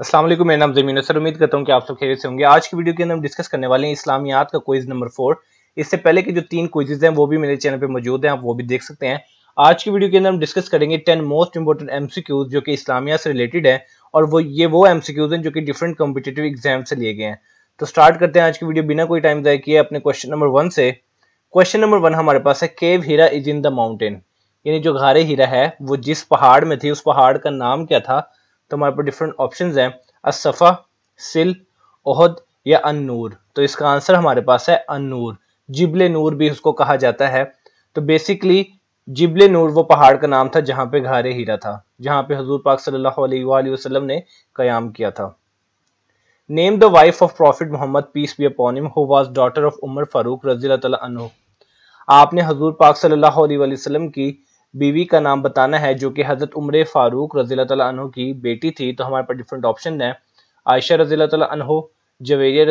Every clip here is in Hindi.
असलम मेरा नाम जमीन सर उम्मीद करता हूँ कि आप सब खेल से होंगे आज की वीडियो के अंदर हम डिस्कस करने वाले हैं इस्लामियात का क्विज़ नंबर फोर इससे पहले के जो तीन क्विजेज हैं वो भी मेरे चैनल पे मौजूद हैं आप वो भी देख सकते हैं आज की वीडियो के अंदर हम डिस्कस करेंगे टेन मोस्ट इंपॉर्टेंट एम जो कि इस्लामिया से रिलेटेड है और वो ये वो एम हैं जो कि डिफरेंट कम्पिटेटिव एग्जाम से लिए गए हैं तो स्टार्ट करते हैं आज की वीडियो बिना कोई टाइम जाए किए अपने क्वेश्चन नंबर वन से क्वेश्चन नंबर वन हमारे पास है cave Hira is in the mountain यानी जो घारे हीरा है वो जिस पहाड़ में थी उस पहाड़ का नाम क्या था तो हमारे पास डिफरेंट ऑप्शन हैं असफ़ा सिल ओहद या अनूर तो इसका आंसर हमारे पास है अनूर जिबले नूर भी उसको कहा जाता है तो बेसिकली जिबले नूर वो पहाड़ का नाम था जहाँ पे घारे हीरा था जहाँ पे हजूर पाक सल्लल्लाहु अलैहि वसल्लम ने क्याम किया था name the wife of prophet Muhammad peace be upon him who was daughter of Umar Farooq रजील्ला आपने हजूर पाक सल्लल्लाहु अलैहि वसल्लम की बीवी का नाम बताना है जो कि हज़रत उम्र फ़ारूक रजील तु की बेटी थी तो हमारे पास डिफरेंट ऑप्शन है आयशा रजील तु जवेरिया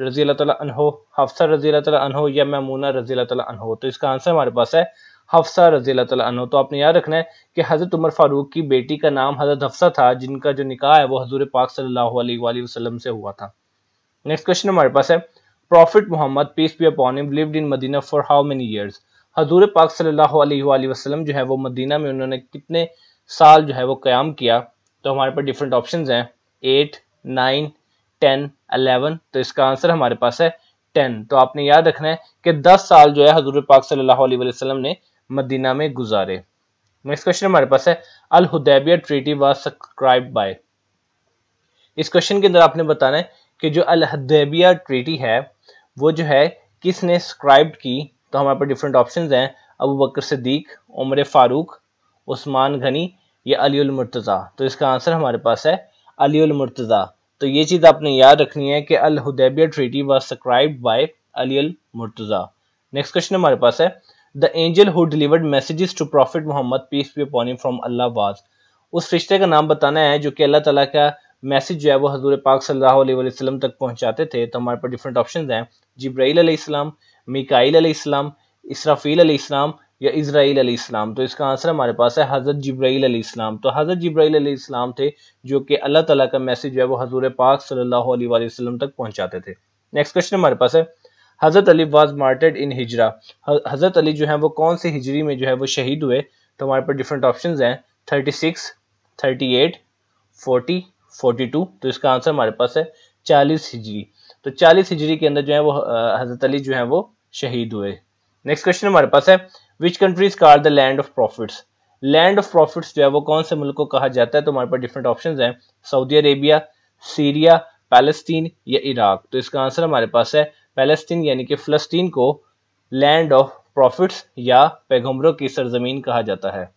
रजील तु हफ्सा रजील तु या ममूना रजील तु तो इसका आंसर हमारे पास है हफ्सा रजील तु तो आपने याद रखना है कि हज़रत उमर फ़ारूक की बेटी का नाम हज़रत हफ्सा था जिनका जो निकाह है वो हजूर पाक सल्लल्लाहु वसलम से हुआ था नेक्स्ट क्वेश्चन हमारे पास है prophet Muhammad peace be upon him lived in Medina for how many years हजूर पाक सल्लल्लाहु अलैहि वसल्लम जो है वो मदीना में उन्होंने कितने साल जो है वो क़्याम किया तो हमारे पास डिफरेंट ऑप्शन हैं एट नाइन टेन अलेवन तो इसका आंसर हमारे पास है टेन तो आपने याद रखना है कि दस साल जो है हजूर पाक सल्लल्लाहु अलैहि वसल्लम ने मदीना में गुजारे नेक्स्ट क्वेश्चन हमारे पास है Al Hudaibiya treaty was subscribe by इस क्वेश्चन के अंदर आपने बताना है कि जो अल हदैबिया ट्रीटी है वो जो है किसने स्क्राइब की तो हमारे पास डिफरेंट ऑप्शन हैं अबू बकर सदीक उमर फ़ारूक उस्मान घनी या अली अलीमरतज़ा तो इसका आंसर हमारे पास है अली अलीमरतज़ा तो ये चीज़ आपने याद रखनी है कि Al Hudaibiya treaty was subscribe by Ali Murtaza next question हमारे पास है the angel who delivered messages to prophet Muhammad peace be upon from Allah was उस रिश्ते का नाम बताना है जो कि अल्लाह तला का मैसेज जो है वो हजूर पाक सल्लल्लाहु अलैहि वसल्लम तक पहुँचाते थे तो हमारे पास डिफरेंट ऑप्शन हैं जिब्राईल अलैहिस्सलाम मिकाइल अली इस्लाम इसराफील इस्लाम या इसराइल अली इस्लाम तो इसका आंसर हमारे पास है हज़रत जब्राईल इस्लाम तो हज़रत जब्राईल इस्लाम थे जो कि अल्लाह ताला का मैसेज जो है वो हजूर पाक सल्लल्लाहु अलैहि वसल्लम तक पहुंचाते थे नेक्स्ट क्वेश्चन हमारे पास है हज़रत अली वाज मार्टेड इन हिजरा हज़रत अली जो है वो कौन से हिजरी में जो है वो शहीद हुए तो हमारे पास डिफरेंट ऑप्शन हैं thirty six thirty eight forty forty two तो इसका आंसर हमारे पास है चालीस हिजरी तो चालीस हिजरी के अंदर जो है वो हज़रत अली जो है वो शहीद हुए नेक्स्ट क्वेश्चन हमारे पास है which countries called the land of prophets land of prophets जो है वो कौन से मुल्क को कहा जाता है तो हमारे पास डिफरेंट ऑप्शन हैं सऊदी अरेबिया सीरिया पैलेस्टीन या इराक तो इसका आंसर हमारे पास है पैलेस्टीन यानी कि फलस्तीन को लैंड ऑफ प्रॉफिट्स या पैगम्बरों की सरजमीन कहा जाता है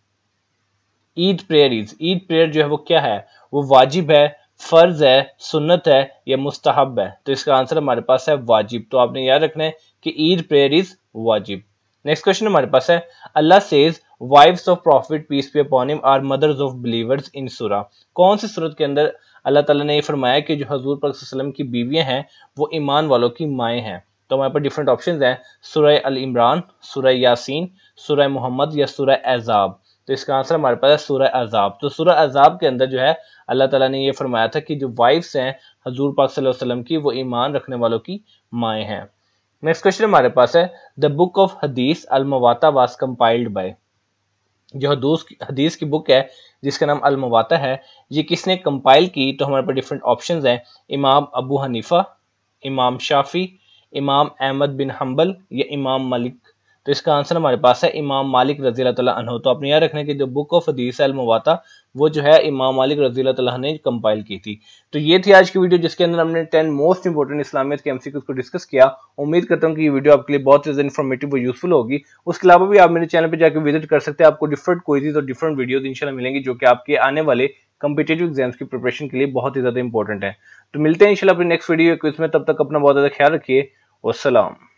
Eid prayer Eid Eid prayer जो है वो क्या है वो वाजिब है फ़र्ज़ है सुन्नत है या मुस्तहब है तो इसका आंसर हमारे पास है वाजिब तो आपने याद रखना है कि ईद प्रेयर इज़ वाजिब नेक्स्ट क्वेश्चन हमारे पास है Allah says wives of prophet peace be upon him are mothers of believers in सूरा कौन सी सूरत के अंदर अल्लाह ताला ने ये फरमाया कि जो हजूर पर की बीवियां हैं वो ईमान वालों की माएँ हैं तो हमारे पास डिफरेंट ऑप्शन हैं सुरह अल इमरान सुरह यासीन सुरह मोहम्मद या सुरह एजाब तो इसका आंसर हमारे पास है सूर्य अजाब तो सूर्य अजाब के अंदर जो है अल्लाह ताला ने ये फरमाया था कि जो वाइफ्स हैं हजूर पाक वसलम की वो ईमान रखने वालों की माएँ हैं नेक्स्ट क्वेश्चन हमारे पास है द बुक ऑफ हदीस अलमवाता वास कम्पाइल्ड बाय जो हदूस हदीस की बुक है जिसका नाम अलमवाता है ये किसने कंपाइल की तो हमारे पास डिफरेंट ऑप्शंस हैं इमाम अबू हनीफा इमाम शाफी इमाम अहमद बिन हम्बल या इमाम मलिक तो इसका आंसर हमारे पास है इमाम मालिक रजी तह तो आपने याद रखना कि जो बुक ऑफ हदीस अलमवाता वो जो है इमाम मालिक रजी ने कंपाइल की थी तो ये थी आज की वीडियो जिसके अंदर हमने टेन मोस्ट इंपॉर्टेंट इस्लामियत के एमसीक्यूज को डिस्कस किया उम्मीद करता हूँ कि ये वीडियो आपके लिए बहुत ज़्यादा इन्फॉर्मेटिव और यूजफुल होगी उसके अलावा भी आप मेरे चैनल पर जाकर विजिट कर सकते हैं आपको डिफरेंट क्वेरीज और डिफरेंट वीडियो इनशाला मिलेंगी जो कि आपके आने वाले कम्पिटेटिव एग्जाम्स की प्रिपरेशन के लिए बहुत ही ज़्यादा इंपॉर्टेंट है तो मिलते हैं इनशाला अपने नेक्स्ट वीडियो में तब तक अपना बहुत ज़्यादा ख्याल रखिए वसलाम